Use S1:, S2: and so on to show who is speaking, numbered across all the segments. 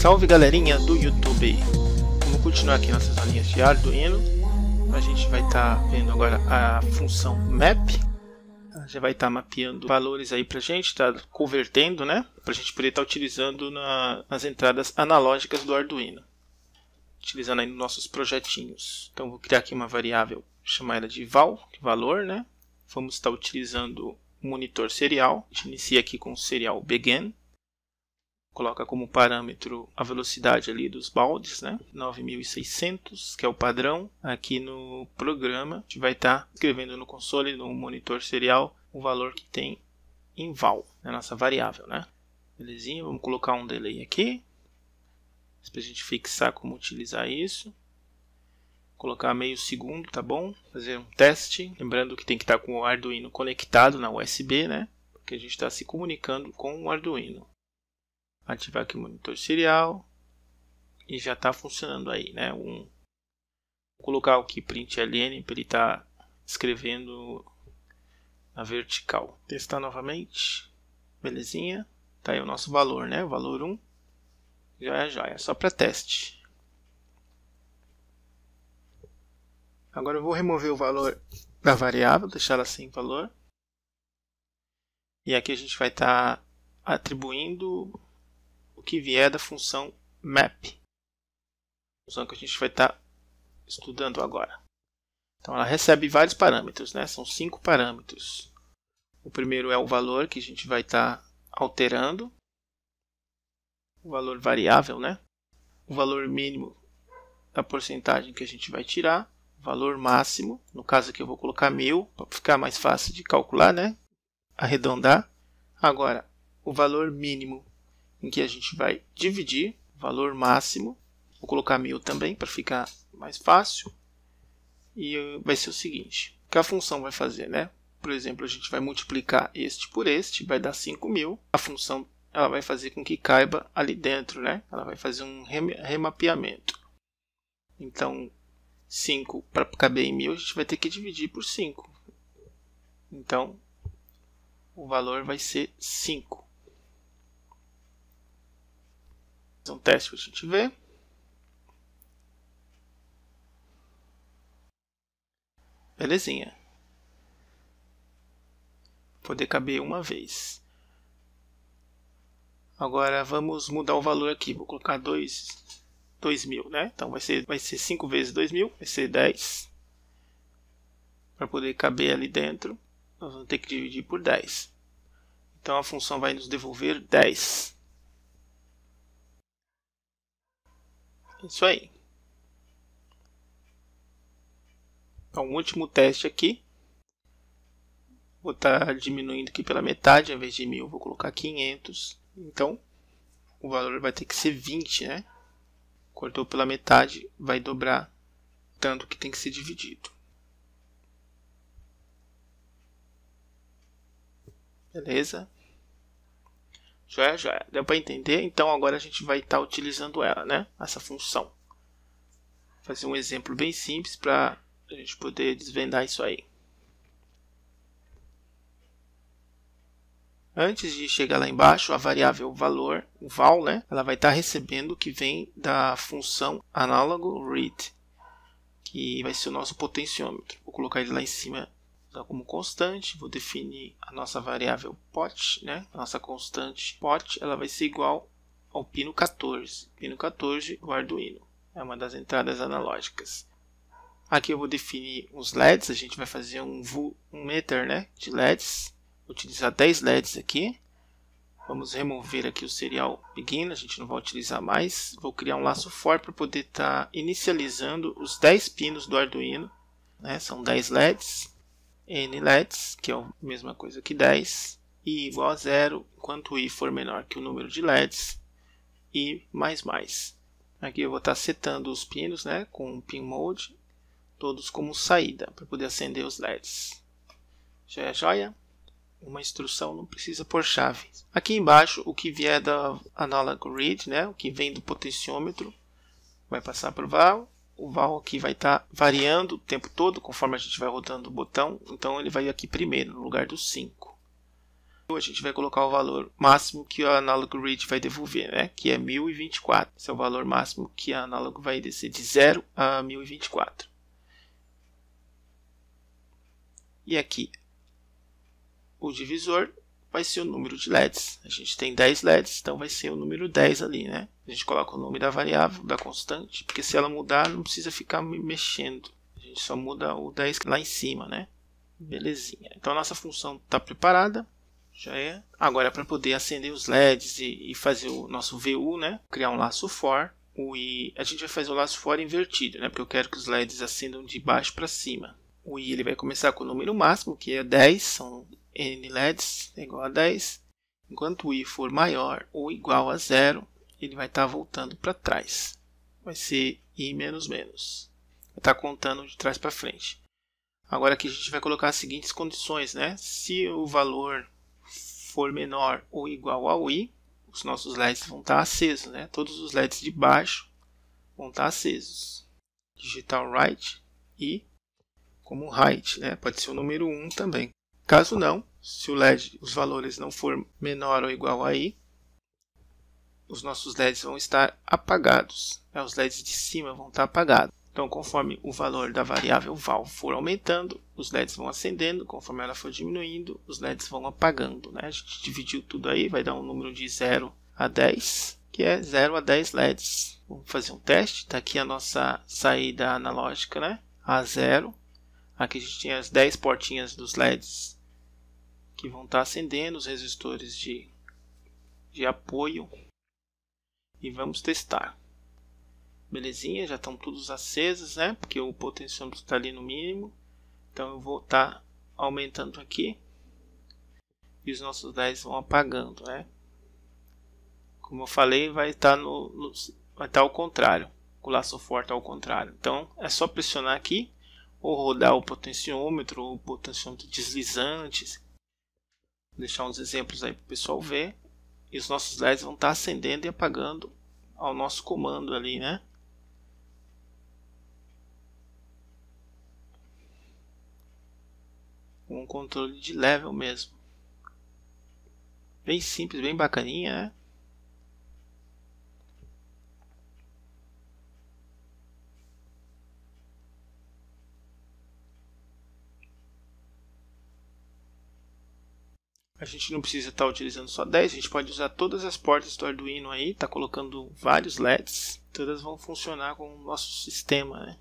S1: Salve galerinha do YouTube! Vamos continuar aqui nossas linhas de Arduino. A gente vai estar tá vendo agora a função map. Ela já vai estar tá mapeando valores aí pra gente, tá convertendo, né? Pra gente poder estar tá utilizando na, nas entradas analógicas do Arduino. Utilizando aí nos nossos projetinhos. Então vou criar aqui uma variável, chamar ela de val, de é valor, né? Vamos estar tá utilizando monitor serial. A gente inicia aqui com serial begin coloca como parâmetro a velocidade ali dos baldes, né? 9600, que é o padrão. Aqui no programa, a gente vai estar tá escrevendo no console, no monitor serial, o valor que tem em val, a né? nossa variável, né? Belezinha, vamos colocar um delay aqui, para a gente fixar como utilizar isso. Colocar meio segundo, tá bom? Fazer um teste, lembrando que tem que estar tá com o Arduino conectado na USB, né? Porque a gente está se comunicando com o Arduino ativar aqui o monitor serial e já está funcionando aí, né? Um, vou colocar aqui print ln para ele estar tá escrevendo na vertical. Testar novamente, belezinha? Tá aí o nosso valor, né? O valor 1. Já é já, é só para teste. Agora eu vou remover o valor da variável, deixar ela sem valor. E aqui a gente vai estar tá atribuindo que vier da função map, função que a gente vai estar tá estudando agora. Então ela recebe vários parâmetros, né? são cinco parâmetros. O primeiro é o valor que a gente vai estar tá alterando, o valor variável, né? o valor mínimo da porcentagem que a gente vai tirar, o valor máximo, no caso aqui eu vou colocar mil, para ficar mais fácil de calcular, né? arredondar. Agora, o valor mínimo em que a gente vai dividir o valor máximo. Vou colocar mil também para ficar mais fácil. E eh, vai ser o seguinte: que a função vai fazer, né? Por exemplo, a gente vai multiplicar este por este, vai dar 5.000. A função ela vai fazer com que caiba ali dentro, né? Ela vai fazer um remapeamento. Então, 5 para caber em 1.000, a gente vai ter que dividir por 5. Então, o valor vai ser 5. fazer então, um teste para a gente ver. Belezinha. Poder caber uma vez. Agora vamos mudar o valor aqui. Vou colocar 2.000, né? Então vai ser, vai ser 5 vezes 2.000, vai ser 10. Para poder caber ali dentro, nós vamos ter que dividir por 10. Então a função vai nos devolver 10. Isso aí. Então, um último teste aqui. Vou estar tá diminuindo aqui pela metade, ao invés de 1000, vou colocar 500. Então, o valor vai ter que ser 20, né? Cortou pela metade, vai dobrar tanto que tem que ser dividido. Beleza? Já, já. Deu para entender? Então agora a gente vai estar tá utilizando ela, né? Essa função. Vou fazer um exemplo bem simples para a gente poder desvendar isso aí. Antes de chegar lá embaixo, a variável valor, o val, né? Ela vai estar tá recebendo o que vem da função análogo read, que vai ser o nosso potenciômetro. Vou colocar ele lá em cima Tá como constante, vou definir a nossa variável pot, né? A nossa constante pot, ela vai ser igual ao pino 14. Pino 14, o Arduino, é uma das entradas analógicas. Aqui eu vou definir os LEDs, a gente vai fazer um, um meter né, de LEDs, vou utilizar 10 LEDs aqui. Vamos remover aqui o serial begin, a gente não vai utilizar mais. Vou criar um laço for para poder estar tá inicializando os 10 pinos do Arduino. Né? São 10 LEDs n LEDs, que é a mesma coisa que 10, e igual a zero, enquanto i for menor que o número de LEDs, e mais mais. Aqui eu vou estar tá setando os pinos né, com o pin mode, todos como saída, para poder acender os LEDs. Joia, joia? Uma instrução não precisa por chave. Aqui embaixo, o que vier da analog read, né, o que vem do potenciômetro, vai passar por val o val aqui vai estar tá variando o tempo todo conforme a gente vai rodando o botão, então ele vai aqui primeiro, no lugar do 5. A gente vai colocar o valor máximo que o Analog Read vai devolver, né? que é 1024. Esse é o valor máximo que o Analog vai descer de 0 a 1024. E aqui o divisor vai ser o número de LEDs. A gente tem 10 LEDs, então vai ser o número 10 ali, né? A gente coloca o nome da variável, da constante, porque se ela mudar, não precisa ficar mexendo. A gente só muda o 10 lá em cima, né? Belezinha. Então a nossa função está preparada, já é. Agora para poder acender os LEDs e, e, fazer o nosso VU, né? Criar um laço for. O I, a gente vai fazer o laço for invertido, né? Porque eu quero que os LEDs acendam de baixo para cima. O I ele vai começar com o número máximo, que é 10, são n LEDs é igual a 10. Enquanto o i for maior ou igual a zero, ele vai estar tá voltando para trás. Vai ser i menos menos. Vai estar tá contando de trás para frente. Agora aqui a gente vai colocar as seguintes condições, né? Se o valor for menor ou igual ao i, os nossos LEDs vão estar tá acesos, né? Todos os LEDs de baixo
S2: vão estar tá acesos.
S1: Digital right i como height, né? Pode ser o número 1 também. Caso não, se o LED, os valores não for menor ou igual a I, os nossos LEDs vão estar apagados. Né? Os LEDs de cima vão estar apagados. Então, conforme o valor da variável val for aumentando, os LEDs vão acendendo, conforme ela for diminuindo, os LEDs vão apagando. Né? A gente dividiu tudo aí, vai dar um número de 0 a 10, que é 0 a 10 LEDs. Vamos fazer um teste, está aqui a nossa saída analógica, né?
S2: A0.
S1: Aqui a gente tinha as 10 portinhas dos LEDs que vão estar acendendo os resistores de, de apoio e vamos testar. Belezinha, já estão todos acesos, né? Porque o potenciômetro está ali no mínimo. Então eu vou estar tá aumentando aqui e os nossos 10 vão apagando, né? Como eu falei, vai estar tá no, no vai estar tá ao contrário, o laço forte é ao contrário. Então é só pressionar aqui ou rodar o potenciômetro, ou o potenciômetro deslizante deixar uns exemplos aí para o pessoal ver. E os nossos LEDs vão estar tá acendendo e apagando ao nosso comando ali, né? Um controle de level mesmo. Bem simples, bem bacaninha, né? A gente não precisa estar tá utilizando só 10, a gente pode usar todas as portas do Arduino aí, tá colocando vários LEDs, todas vão funcionar com o nosso sistema, né?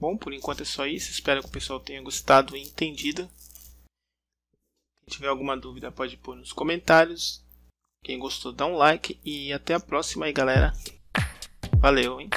S1: Bom, por enquanto é só isso, espero que o pessoal tenha gostado e entendido. Se tiver alguma dúvida pode pôr nos comentários. Quem gostou dá um like e até a próxima aí, galera. Valeu, hein?